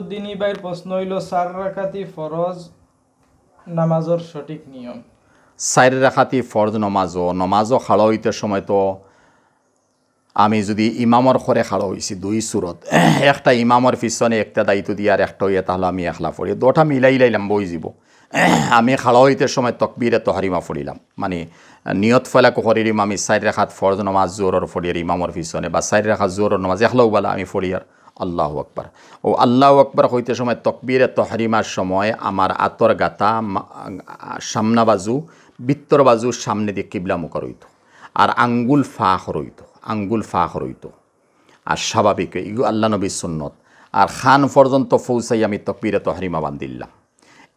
উদ্দিন ইবাইয়ের প্রশ্ন হইল চার রাখাতি ফরজ নামাজের সঠিক নিয়ম চার রাখাতি ফরজ নমাজও নমাজও খাড়া হইতে সময় তো আমি যদি ইমামর খরে খাড়া হয়েছি দুই সুরত একটা ইমামর পিছনে একটা দায়িত্ব দিয়ে আর একটা হইয়া তাহলে আমি একলা ফড়ি দুটা মিলাই লাইলাম বই যাব আমি খাড়া হইতে সময় তকবিরে তহারিমা ফড়িলাম মানে নিয়ত ফেলাকো হরিম আমি সাইড রেখাত ফরজ নমাজ জোরর ফড়িয়ার ইমামর পিছনে বা সাইড রেখা জোরর নমাজ একলাও বলা আমি ফড়িয়ার আল্লাহ আকবর ও আল্লাহ আকবর হইতে সময় তকবীর তহরিমার সময় আমার আতর গাতা সামনা বাজু বিত্তর বাজু সামনে দিয়ে কিবলামুখ রইত আর আঙ্গুল ফাঁক রইত আঙ্গুল ফাঁক রইত আর স্বাভাবিক ইগু আল্লাহ নবী সুন্নত আর খান পর্যন্ত ফৌসাই আমি তকবীর তহরিমা বান্দিল্লাম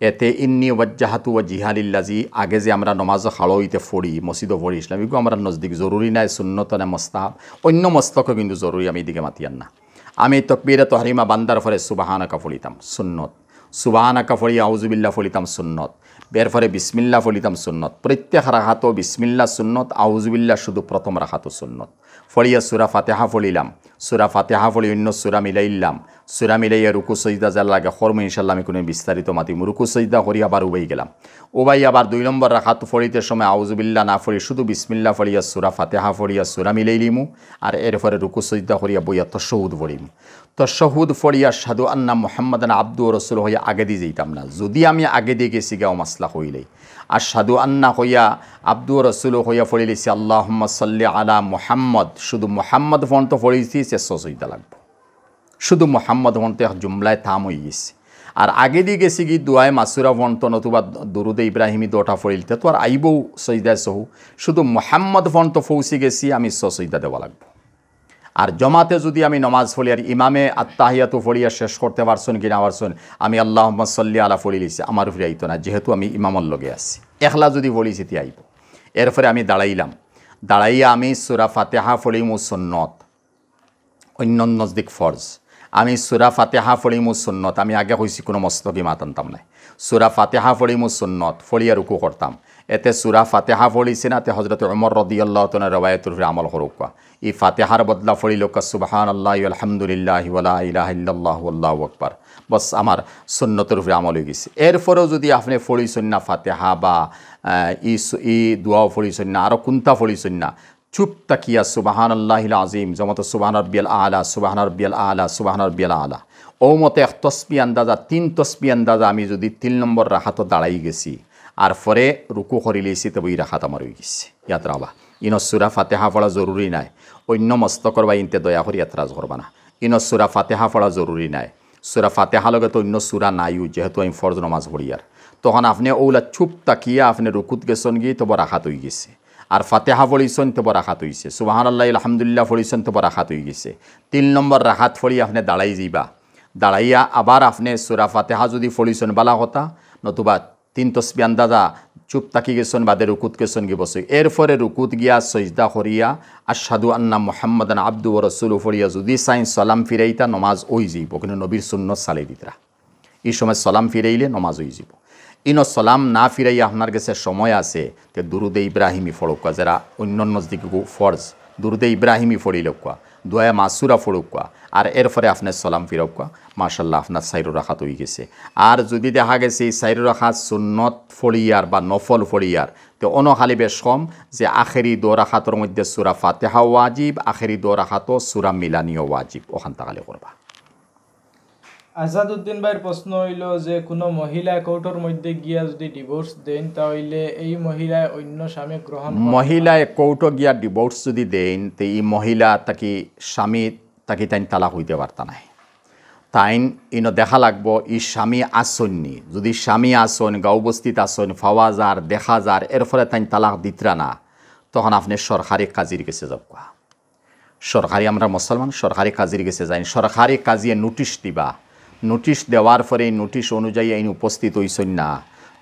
এতে ইন্নি ওয়াজ্জাহাতু জিহালিল্লা জি আগে যে আমরা নমাজ খাড়ো হইতে ফড়ি মসজিদও ফড়ি ইসলামিকও আমরা নজদিক জরুরি নাই শূন্যত না মস্তাহ অন্য মস্তকও কিন্তু জরুরি আমি এদিকে মাতিয়ান না আমি তকবিরে তহরিমা বান্দার ফরে সুবাহানাকা ফলিতাম সুন্নত সুবাহানাকা ফলি আউজুবিল্লা ফলিতাম সুন্নত বের ফরে বিসমিল্লা ফলিতাম সুন্নত প্রত্যেক রাখাতো বিসমিল্লা সুন্নত আউজুবিল্লা শুধু প্রথম রাখাতো সুন্নত ফলিয়া সুরা ফাতেহা ফলিলাম সুরা ফাতেহা ফলি অন্য সুরা মিলাইলাম সুরা মিলাইয়া রুকু সজিদা যার লাগে হরম ইনশাল্লাহ আমি কোনো বিস্তারিত মাতিম রুকু সজিদা হরি আবার উবাই গেলাম উবাই আবার দুই নম্বর রাখাত ফলিতে সময় আউজুবিল্লা না ফলি শুধু বিসমিল্লা ফলিয়া সুরা ফাতেহা ফলিয়া সুরা মিলাইলিমু আর এর ফলে রুকু সজিদা হরিয়া বইয়া তশহুদ ফলিম তশহুদ ফলিয়া সাধু আন্না মোহাম্মদ মোহাম্মদান আব্দু রসুল হইয়া আগে দিয়ে যেতাম না যদি আমি আগে দিয়ে গেছি গাও মাসলা হইলে আর সাধু আন্না হইয়া আব্দু রসুল হইয়া ফলিলেছি আল্লাহ সাল্লি আলা মোহাম্মদ মোহাম্মদ শুধু মোহাম্মদ ফোন তো পড়েছি শেষ হইতে লাগবো শুধু মোহাম্মদ ফোন তো জুমলায় থাম হয়ে গেছে আর আগে দিয়ে গেছি কি দুয়ায় মাসুরা ফন্টন নতুবা দুরুদ ইব্রাহিমী দোটা ফড়িলতে তো আর আইবও সজদায় সহু শুধু মোহাম্মদ ফন্ত ফৌসি গেছি আমি সজদা দেওয়া লাগবো আর জমাতে যদি আমি নমাজ ফলি আর ইমামে আত্মাহিয়াতু ফলিয়া শেষ করতে পারছেন কি না পারছেন আমি আল্লাহ সল্লি আলা ফলিলিছি আমার ফিরে আইতো না যেহেতু আমি ইমামর লগে আছি একলা যদি ফলিছি তি আইব এরপরে আমি দাঁড়াইলাম দাঁড়াইয়া আমি সুরা ফাতেহা ফলিমু সন্নত অন্য নজদিক ফর্জ আমি সুরা ফাতেহা ফলিমু সন্নত আমি আগে হয়েছি কোনো মস্তকি মাতানতাম নাই সুরা ফাতেহা ফলিমু সন্নত ফলিয়া রুকু করতাম এতে সুরা ফাতেহা ফড়িছে না তে হজরত অমর রদি আল্লাহ তোনা রবায়ত আমল হরুকা ই ফাতেহার বদলা লোক সুবাহান আল্লাহ আলহামদুলিল্লাহ ইলাহ ইল্লাহ আল্লাহ আকবর বস আমার সুন্নতর রুফে আমল হয়ে গেছে এরপরেও যদি আপনি ফড়িছেন না ফাতেহা বা ই ই দোয়াও ফড়িছেন না আরও কুন্তা ফড়িছেন না চুপ তাকিয়া সুবাহান আল্লাহ আজিম জমত সুবাহান রব্বিয়াল আলা সুবাহান রব্বিয়াল আলা সুবাহান রব্বিয়াল আলা ও মতে এক তসপি আন্দাজা তিন তসপি আন্দাজা আমি যদি তিন নম্বর রাখাতো দাঁড়াই গেছি আর ফরে রুকু করি লিছি তবে ই রাখাত আমার হয়ে গেছে ইয়াদ বা ইনসুরা ফাতেহা ফলা জরুরি নাই অন্য মস্ত করবা ইনতে দয়া করে ইয়াতরাজ করবা না ইনসুরা ফাতেহা ফলা জরুরি নাই সুরা ফাতেহা লগে তো অন্য সুরা নাইও যেহেতু আমি ফরজ নমাজ পড়িয়ার তখন আপনি ওলা চুপ তাকিয়া আপনি রুকুত গেছেন গিয়ে তবর আঘাত হয়ে গেছে আর ফাতেহা ফলিছেন তো রাখাত হয়েছে সুবাহান আল্লাহ আলহামদুলিল্লাহ ফলিছেন তো রাখাত হয়ে গেছে তিন নম্বর রাখাত ফলি আপনি দাঁড়াই যাইবা দাঁড়াইয়া আবার আপনি সুরা ফাতেহা যদি ফলিছেন বালা কথা নতুবা তিন তসবিয়ান দাদা চুপ তাকি গেছেন বাদে রুকুত গেছেন গিয়ে বসে এরপরে রুকুত গিয়া সজদা করিয়া আশাদু আন্না মোহাম্মদান আব্দু ও রসুল ফরিয়া যদি সাইন সালাম ফিরাইতা নমাজ ওই যাইব কিন্তু নবীর শূন্য সালে দিতরা এই সময় সালাম ফিরাইলে নমাজ ওই যাব ইন সালাম না ফিরাইয়া আপনার কাছে সময় আছে তে দুরুদে ইব্রাহিমি ফড়কুয়া যারা অন্য নজদিকু ফরজ দুরুদে ইব্রাহিমি ফড়িলকুয়া দোয়া মাসুরা কোয়া আর ফলে আপনার সালাম কোয়া মার্শাল্লাহ আপনার সাইরুর রাখাত হয়ে গেছে আর যদি দেখা গেছে এই সাইরুর রাখাত সুন্নত ফড়িয়ার বা নফল ফড়িয়ার তো অনহালি বেশ কম যে আখেরি দো রাখাতর মধ্যে সুরা ফাতেহা ওয়াজিব আখেরি দো রাখাতো সুরা মিলানীয় ওয়াজিব ওখান তাকালে করবা উদ্দিন ভাইয়ের প্রশ্ন হইল যে কোনো মহিলা কোর্টের মধ্যে গিয়া যদি ডিভোর্স দেন তাহলে এই মহিলায় অন্য স্বামী গ্রহণ মহিলায় কোর্ট গিয়া ডিভোর্স যদি দেন তো এই মহিলা তাকে স্বামী তাকে তাই তালাক হইতে পারত না তাইন ইন দেখা লাগব ই স্বামী নি যদি স্বামী আসন উপস্থিত আসন ফাওয়া যার দেখা যার এর ফলে তাই তালাক দিতরা না তখন আপনি সরকারি কাজির গেছে যাব সরকারি আমরা মুসলমান সরকারি কাজির গেছে যাই সরকারি কাজিয়ে নোটিশ দিবা নোটিশ দেওয়ার পরে নোটিশ অনুযায়ী আইন উপস্থিত হইছেন না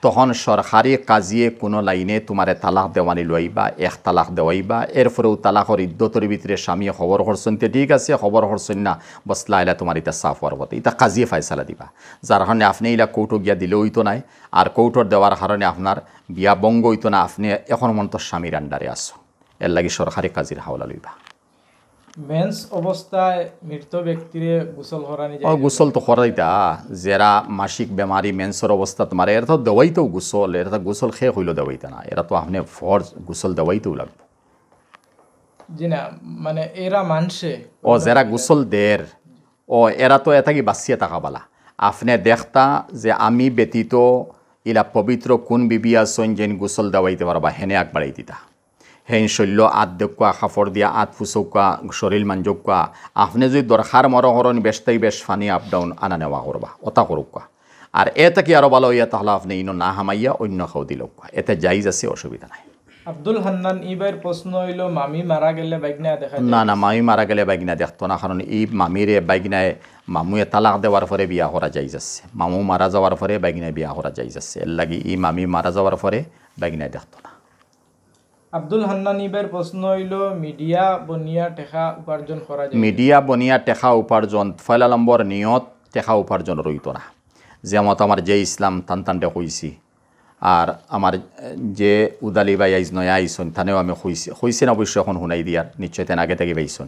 তখন সরকারি কাজিয়ে কোনো লাইনে তোমারে তালাক দেওয়ানি লইবা এক তালাক দেওয়াইবা এরপরেও তালাকর ইদ্যতর ভিতরে স্বামী খবর হরসন তে ঠিক আছে খবর হরসন না বসলা এলা তোমার এটা সাফ হওয়ার এটা কাজিয়ে ফায়সালা দিবা যার কারণে আপনি ইলা কৌটো গিয়া দিলে হইতো নাই আর কৌটোর দেওয়ার কারণে আপনার বিয়া বঙ্গ হইতো না আপনি এখন মন্ত স্বামীর আন্ডারে আসো এর লাগে সরকারি কাজির হাওলা লইবা মেন্স অবস্থায় মৃত ব্যক্তির গোসল হরানি ও গোসল তো হরাইতা মাসিক বেমারি মেন্সর অবস্থা তোমার এরা তো দেওয়াইতেও গোসল এরা গোসল খেয়ে হইলো দেওয়াইতে না এরা তো আপনি ফর্জ গোসল দেওয়াইতেও লাগবে জি না মানে এরা মানসে ও যারা গোসল দের ও এরা তো বাঁচিয়ে আপনি দেখতা যে আমি ব্যতীত ইলা পবিত্র কোন বিবি আসন যেন গোসল দেওয়াইতে পারবা হেনে আগবাড়াই দিতা হেন শৈল্য আত দেখুয়া সাফর দিয়া আত ফুচকুয়া শরীর মাঞ্জকুয়া আপনি যদি দরকার মরহরণ বেশটাই বেশ ফানি আপ ডাউন আনা নেৱা কৰবা করবা কৰক কোৱা আৰু এটা কি আৰু ভালো ইয়া তাহলে আপনি ইনো না হামাইয়া অন্য খাও দিল এতে জাইজ আছে অসুবিধা নাই আব্দুল হান্নান ইবার প্রশ্ন হইল মামি মারা গেলে বাইগনা দেখা না না মামী মাৰা গেলে বাইগনা দেখতো না কাৰণ ই মামীৰে বাইগনায় মামুয়ে তালাক দেৱাৰ ফৰে বিয়া কৰা যাই আছে মামু মাৰা যাওয়ার ফৰে বাইগনায় বিয়া কৰা যাই যাচ্ছে এর লাগি ই মামী মাৰা যাওয়ার ফৰে বাইগনায় দেখতো না আব্দুল হান্নানিবের প্রশ্ন হইল মিডিয়া বনিয়া টেকা উপার্জন করা যায় মিডিয়া বনিয়া টেকা উপার্জন ফয়লালম্বর নিয়ত টেকা উপার্জন রইত না যে মত আমার যে ইসলাম তান টানটে কইছি আর আমার যে উদালি বা ইয়াইজ নয়া আইসন থানেও আমি হইছি হইছেন অবশ্য এখন শুনাই দিয়ার নিশ্চয় তেন আগে থেকে পাইছন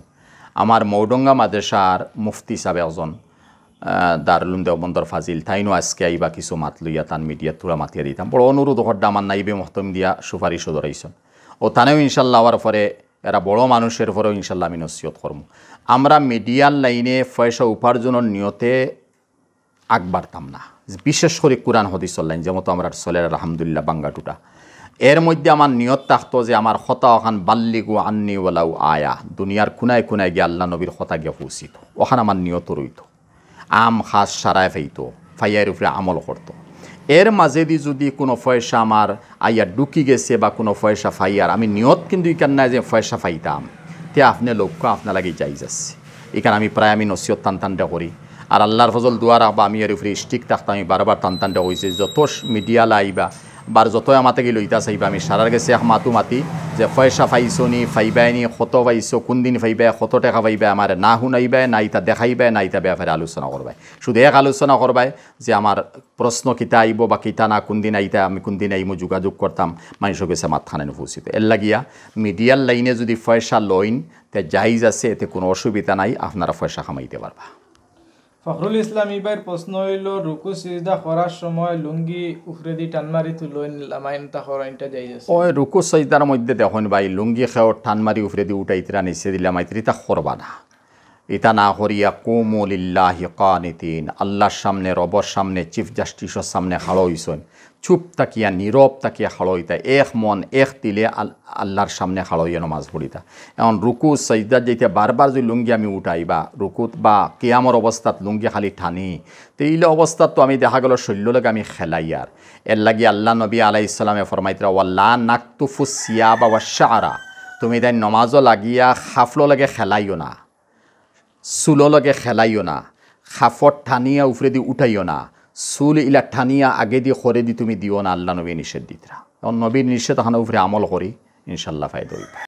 আমার মৌডঙ্গা মাদ্রাসার মুফতি সাবে এজন দারুলুম দেওবন্দর ফাজিল তাইনো আজকে আইবা কিছু মাত লইয়া তান মিডিয়া তুরা মাতিয়া দিতাম বড় অনুরোধ হড্ডা আমার নাইবে মহতম দিয়া সুপারিশও ধরাইছন ও তানেও ইনশাল্লাহ আওয়ার পরে এরা বড় মানুষের পরেও ইনশাল্লাহ আমি নসিহত করব আমরা মিডিয়ার লাইনে পয়সা উপার্জনের নিয়তে আগবাড়তাম না বিশেষ করে কোরআন হদিস লাইন যেমন আমরা সলের আলহামদুলিল্লাহ বাঙ্গাটুটা এর মধ্যে আমার নিয়ত থাকতো যে আমার হতা ওখান বাল্লিগু আন্নি ওলাউ আয়া দুনিয়ার খুনায় খুনায় গিয়ে আল্লাহ নবীর হতা গিয়ে পৌঁছিত ওখান আমার নিয়ত রইত আম খাস সারায় ফেইত ফাইয়ার উপরে আমল করতো এর মাঝে যদি কোনো পয়সা আমার আইয়া ডুকি গেছে বা কোনো পয়সা ফাইয়ার আমি নিয়ত কিন্তু ইকান নাই যে পয়সা ফাইতাম তে আপনি লক্ষ্য আপনার লাগে যাই যাচ্ছে এখানে আমি প্রায় আমি নসিহত টানটানটা করি আর আল্লাহর ফজল দুয়ার বা আমি আর ফ্রি স্টিক থাকতাম আমি বারবার টানটানটা হয়েছে যত মিডিয়া লাইবা বার যত আমাতে গেল ইতা সাহিবা আমি সারার গেছে এক মাতু মাতি যে ফয়সা ফাইছো নি ফাইবাই নি ক্ষত পাইছো কোনদিন ফাইবাই ক্ষত টেকা পাইবাই আমার না শুনাইবাই না ইতা দেখাইবাই না ইতা ব্যাপারে আলোচনা করবাই শুধু এক আলোচনা করবাই যে আমার প্রশ্ন কিতা আইব বা কিতা না দিন আইতা আমি দিন আইম যোগাযোগ করতাম মানুষের গেছে মাথানে উপস্থিত এর লাগিয়া মিডিয়ার লাইনে যদি ফয়সা লইন তে জাহিজ আছে এতে কোনো অসুবিধা নাই আপনারা ফয়সা কামাইতে পারবা ফখরুল ইসলাম ইবাইয়ের প্রশ্ন হইল রুকু সিজদা করার সময় লুঙ্গি উফরে দি টানমারি তুলইন লামাইন তা হরাইনটা যাই ওই রুকু সিজদার মধ্যে দেখুন ভাই লুঙ্গি খেয়ে টানমারি উফরে দি উঠাইতে নিচে দিলাম আইত্রিতা করবা না ইতা না হরিয়া কোমলিল্লাহি কানিতিন আল্লাহর সামনে রবর সামনে চিফ জাস্টিসের সামনে হাড়ইছেন চুপ তাকিয়া নীরব তাকিয়া হাড়ইতা এক মন এক তিলে আল্লাহর সামনে হাড়ইয়া নমাজ পড়িতা এমন রুকু সজদার যেতে বারবার যদি লুঙ্গি আমি উঠাইবা রুকুত বা কেয়ামর অবস্থাত লুঙ্গি খালি ঠানি তো এইলে অবস্থাত তো আমি দেখা গেল শৈল্য লাগে আমি খেলাই আর এর লাগি আল্লাহ নবী আলাই ইসলামে ফরমাইতরা নাক নাকতুফু সিয়া বা ওয়া শাহরা তুমি তাই নমাজও লাগিয়া হাফলো লাগে খেলাইও না চুলো খেলাইও না সাফত ঠানিয়া দি উঠাইও না চুল ইলা ঠানিয়া আগে দি সরে দি তুমি দিও না আল্লাহ নবী নিষেধ দিতরা নবীর নিষেধ হানা উফরে আমল করি ইনশাল্লাহ ফায়দা